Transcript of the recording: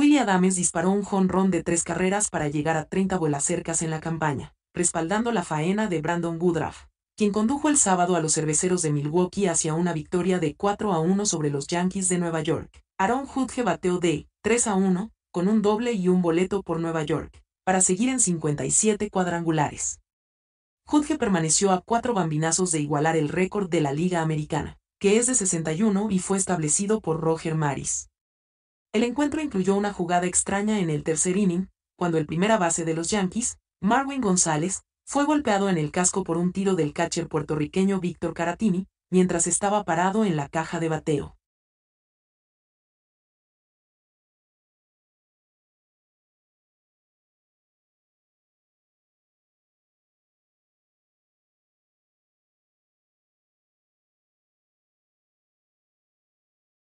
Willie Adames disparó un jonrón de tres carreras para llegar a 30 cercas en la campaña, respaldando la faena de Brandon Woodruff, quien condujo el sábado a los cerveceros de Milwaukee hacia una victoria de 4 a 1 sobre los Yankees de Nueva York. Aaron Judge bateó de 3 a 1, con un doble y un boleto por Nueva York, para seguir en 57 cuadrangulares. Judge permaneció a cuatro bambinazos de igualar el récord de la Liga Americana, que es de 61 y fue establecido por Roger Maris. El encuentro incluyó una jugada extraña en el tercer inning, cuando el primera base de los Yankees, Marwin González, fue golpeado en el casco por un tiro del catcher puertorriqueño Víctor Caratini, mientras estaba parado en la caja de bateo.